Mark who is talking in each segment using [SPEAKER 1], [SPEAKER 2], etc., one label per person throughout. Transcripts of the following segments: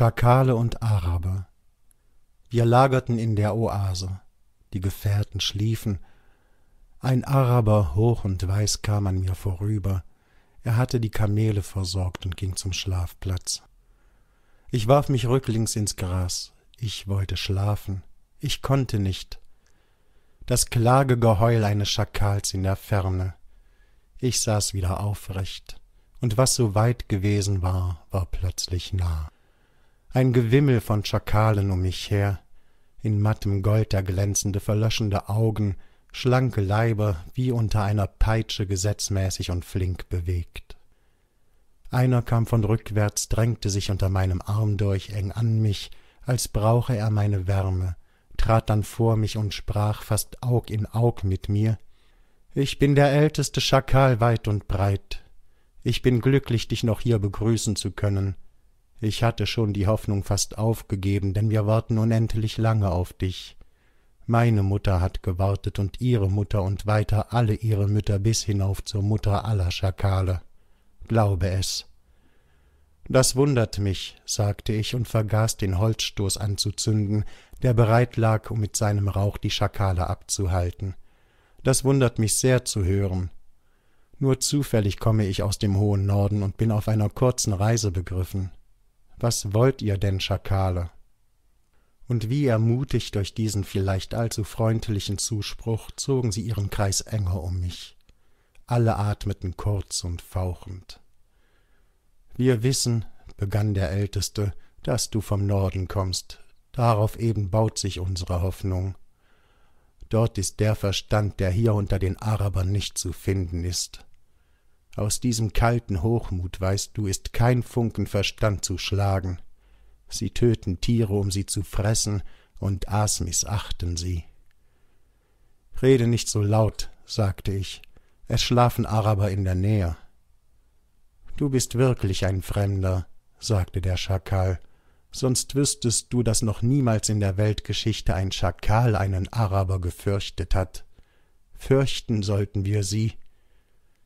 [SPEAKER 1] Schakale und Araber. Wir lagerten in der Oase. Die Gefährten schliefen. Ein Araber hoch und weiß kam an mir vorüber. Er hatte die Kamele versorgt und ging zum Schlafplatz. Ich warf mich rücklings ins Gras. Ich wollte schlafen. Ich konnte nicht. Das Klagegeheul eines Schakals in der Ferne. Ich saß wieder aufrecht, und was so weit gewesen war, war plötzlich nah ein Gewimmel von Schakalen um mich her, in mattem Gold da glänzende, verlöschende Augen, schlanke Leiber, wie unter einer Peitsche gesetzmäßig und flink bewegt. Einer kam von rückwärts, drängte sich unter meinem Arm durch, eng an mich, als brauche er meine Wärme, trat dann vor mich und sprach fast Aug in Aug mit mir Ich bin der älteste Schakal weit und breit. Ich bin glücklich, dich noch hier begrüßen zu können. Ich hatte schon die Hoffnung fast aufgegeben, denn wir warten unendlich lange auf dich. Meine Mutter hat gewartet und ihre Mutter und weiter alle ihre Mütter bis hinauf zur Mutter aller Schakale. Glaube es. Das wundert mich, sagte ich und vergaß den Holzstoß anzuzünden, der bereit lag, um mit seinem Rauch die Schakale abzuhalten. Das wundert mich sehr zu hören. Nur zufällig komme ich aus dem hohen Norden und bin auf einer kurzen Reise begriffen. Was wollt ihr denn, Schakale? Und wie ermutigt durch diesen vielleicht allzu freundlichen Zuspruch, zogen sie ihren Kreis enger um mich. Alle atmeten kurz und fauchend. Wir wissen, begann der Älteste, dass du vom Norden kommst. Darauf eben baut sich unsere Hoffnung. Dort ist der Verstand, der hier unter den Arabern nicht zu finden ist. Aus diesem kalten Hochmut, weißt du, ist kein Funken Verstand zu schlagen. Sie töten Tiere, um sie zu fressen, und Aas missachten sie. Rede nicht so laut, sagte ich, es schlafen Araber in der Nähe. Du bist wirklich ein Fremder, sagte der Schakal, sonst wüsstest du, dass noch niemals in der Weltgeschichte ein Schakal einen Araber gefürchtet hat. Fürchten sollten wir sie,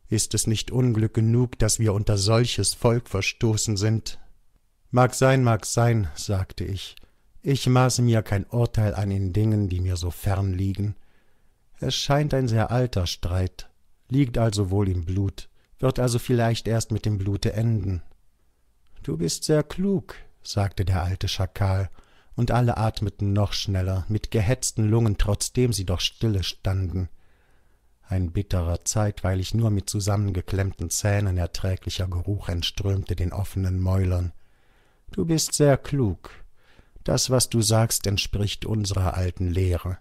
[SPEAKER 1] ist es nicht Unglück genug, dass wir unter solches Volk verstoßen sind? Mag sein, mag sein, sagte ich. Ich maße mir kein Urteil an in Dingen, die mir so fern liegen. Es scheint ein sehr alter Streit, liegt also wohl im Blut, wird also vielleicht erst mit dem Blute enden. Du bist sehr klug, sagte der alte Schakal, und alle atmeten noch schneller, mit gehetzten Lungen, trotzdem sie doch stille standen. Ein bitterer, zeitweilig nur mit zusammengeklemmten Zähnen erträglicher Geruch entströmte den offenen Mäulern. Du bist sehr klug. Das, was du sagst, entspricht unserer alten Lehre.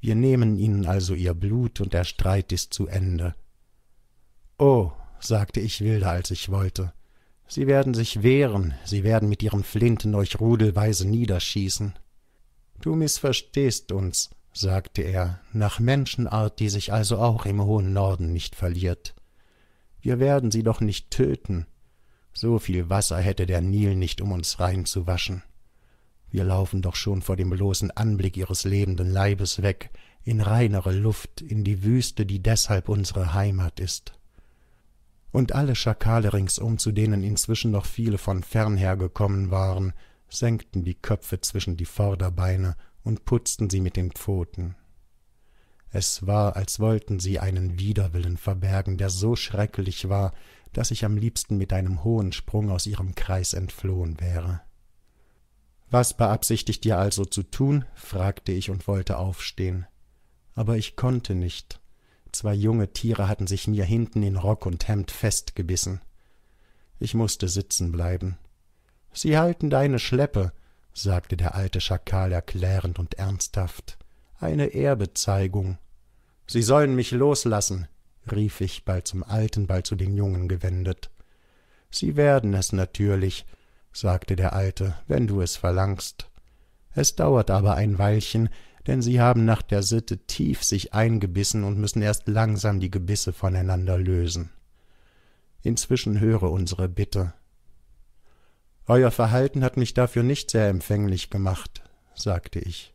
[SPEAKER 1] Wir nehmen ihnen also ihr Blut und der Streit ist zu Ende. Oh, sagte ich wilder als ich wollte, sie werden sich wehren, sie werden mit ihren Flinten euch rudelweise niederschießen. Du mißverstehst uns, sagte er, nach Menschenart, die sich also auch im hohen Norden nicht verliert. Wir werden sie doch nicht töten. So viel Wasser hätte der Nil nicht, um uns rein zu waschen. Wir laufen doch schon vor dem bloßen Anblick ihres lebenden Leibes weg, in reinere Luft, in die Wüste, die deshalb unsere Heimat ist. Und alle Schakale ringsum, zu denen inzwischen noch viele von fernher gekommen waren, senkten die Köpfe zwischen die Vorderbeine und putzten sie mit den Pfoten. Es war, als wollten sie einen Widerwillen verbergen, der so schrecklich war, dass ich am liebsten mit einem hohen Sprung aus ihrem Kreis entflohen wäre. Was beabsichtigt ihr also zu tun? fragte ich und wollte aufstehen. Aber ich konnte nicht. Zwei junge Tiere hatten sich mir hinten in Rock und Hemd festgebissen. Ich musste sitzen bleiben. Sie halten deine Schleppe, sagte der alte Schakal erklärend und ernsthaft, eine Ehrbezeigung. Sie sollen mich loslassen, rief ich bald zum Alten, bald zu den Jungen gewendet. Sie werden es natürlich, sagte der Alte, wenn du es verlangst. Es dauert aber ein Weilchen, denn sie haben nach der Sitte tief sich eingebissen und müssen erst langsam die Gebisse voneinander lösen. Inzwischen höre unsere Bitte, euer Verhalten hat mich dafür nicht sehr empfänglich gemacht, sagte ich.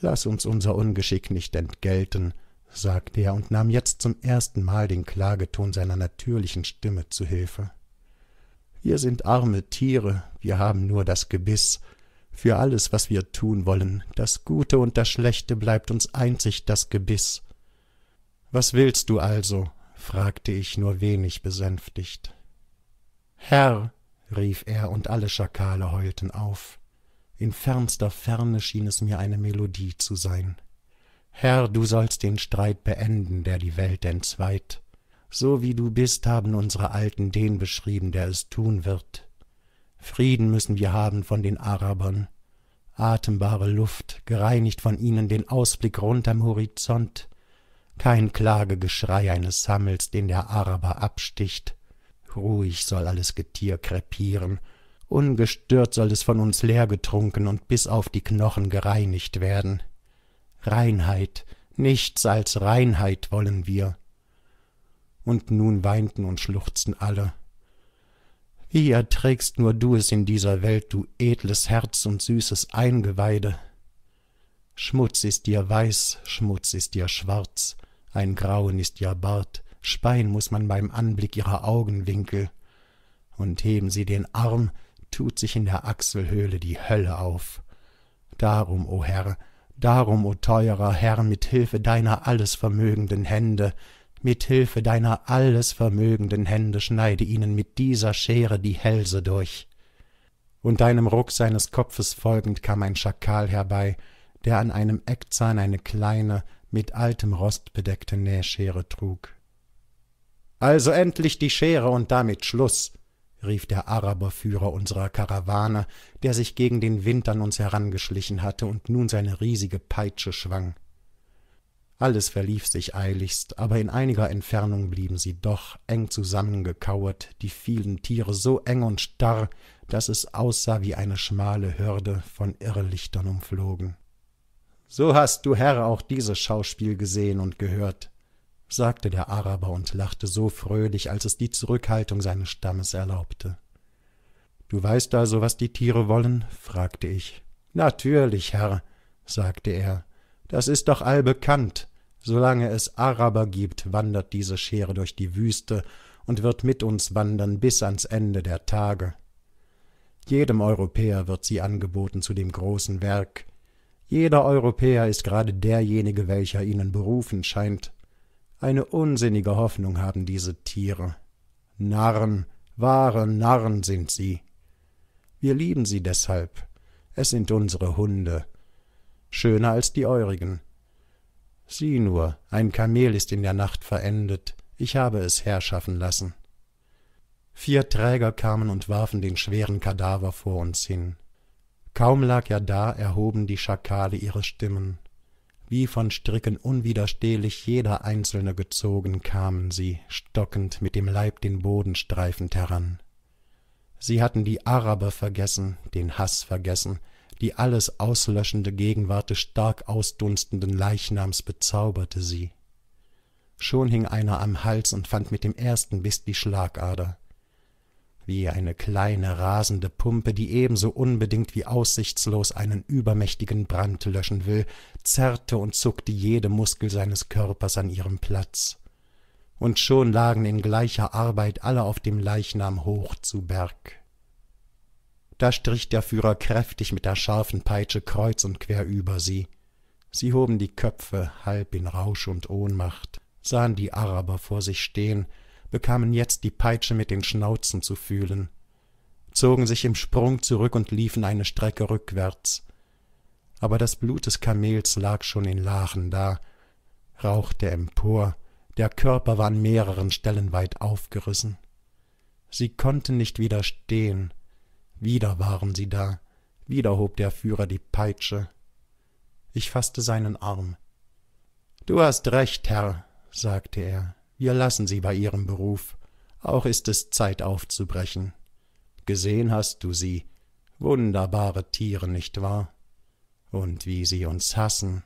[SPEAKER 1] Lass uns unser Ungeschick nicht entgelten, sagte er und nahm jetzt zum ersten Mal den Klageton seiner natürlichen Stimme zu Hilfe. Wir sind arme Tiere, wir haben nur das Gebiss. Für alles, was wir tun wollen, das Gute und das Schlechte bleibt uns einzig das Gebiss. Was willst du also? fragte ich nur wenig besänftigt. Herr, rief er, und alle Schakale heulten auf. In fernster Ferne schien es mir eine Melodie zu sein. Herr, du sollst den Streit beenden, der die Welt entzweit. So wie du bist, haben unsere Alten den beschrieben, der es tun wird. Frieden müssen wir haben von den Arabern, atembare Luft, gereinigt von ihnen den Ausblick rund am Horizont, kein Klagegeschrei eines Hammels, den der Araber absticht, Ruhig soll alles Getier krepieren. Ungestört soll es von uns leer getrunken und bis auf die Knochen gereinigt werden. Reinheit, nichts als Reinheit wollen wir. Und nun weinten und schluchzten alle. Wie erträgst nur du es in dieser Welt, du edles Herz und süßes Eingeweide? Schmutz ist dir weiß, Schmutz ist dir schwarz, ein Grauen ist dir Bart, Speien muß man beim Anblick ihrer Augenwinkel. Und heben sie den Arm, tut sich in der Achselhöhle die Hölle auf. Darum, o oh Herr, darum, o oh teurer Herr, mit Hilfe deiner alles vermögenden Hände, mit Hilfe deiner alles vermögenden Hände schneide ihnen mit dieser Schere die Hälse durch. Und einem Ruck seines Kopfes folgend kam ein Schakal herbei, der an einem Eckzahn eine kleine, mit altem Rost bedeckte Nähschere trug. Also endlich die Schere und damit Schluss, rief der Araberführer unserer Karawane, der sich gegen den Wind an uns herangeschlichen hatte und nun seine riesige Peitsche schwang. Alles verlief sich eiligst, aber in einiger Entfernung blieben sie doch eng zusammengekauert, die vielen Tiere so eng und starr, daß es aussah wie eine schmale Hürde von Irrlichtern umflogen. So hast du, Herr, auch dieses Schauspiel gesehen und gehört, sagte der Araber und lachte so fröhlich, als es die Zurückhaltung seines Stammes erlaubte. Du weißt also, was die Tiere wollen? fragte ich. Natürlich, Herr, sagte er, das ist doch allbekannt. Solange es Araber gibt, wandert diese Schere durch die Wüste und wird mit uns wandern bis ans Ende der Tage. Jedem Europäer wird sie angeboten zu dem großen Werk. Jeder Europäer ist gerade derjenige, welcher ihnen berufen scheint. Eine unsinnige Hoffnung haben diese Tiere. Narren, wahre Narren sind sie. Wir lieben sie deshalb. Es sind unsere Hunde. Schöner als die eurigen. Sieh nur, ein Kamel ist in der Nacht verendet. Ich habe es herschaffen lassen. Vier Träger kamen und warfen den schweren Kadaver vor uns hin. Kaum lag er da, erhoben die Schakale ihre Stimmen wie von Stricken unwiderstehlich jeder einzelne gezogen, kamen sie, stockend, mit dem Leib den Boden streifend heran. Sie hatten die Araber vergessen, den Hass vergessen, die alles auslöschende Gegenwart des stark ausdunstenden Leichnams bezauberte sie. Schon hing einer am Hals und fand mit dem ersten Biss die Schlagader wie eine kleine rasende Pumpe, die ebenso unbedingt wie aussichtslos einen übermächtigen Brand löschen will, zerrte und zuckte jede Muskel seines Körpers an ihrem Platz. Und schon lagen in gleicher Arbeit alle auf dem Leichnam hoch zu Berg. Da strich der Führer kräftig mit der scharfen Peitsche kreuz und quer über sie. Sie hoben die Köpfe halb in Rausch und Ohnmacht, sahen die Araber vor sich stehen, bekamen jetzt die Peitsche mit den Schnauzen zu fühlen, zogen sich im Sprung zurück und liefen eine Strecke rückwärts. Aber das Blut des Kamels lag schon in Lachen da, rauchte empor, der Körper war an mehreren Stellen weit aufgerissen. Sie konnten nicht widerstehen. Wieder waren sie da. Wieder hob der Führer die Peitsche. Ich faßte seinen Arm. Du hast recht, Herr, sagte er. Wir lassen sie bei ihrem Beruf, auch ist es Zeit aufzubrechen. Gesehen hast du sie, wunderbare Tiere, nicht wahr? Und wie sie uns hassen.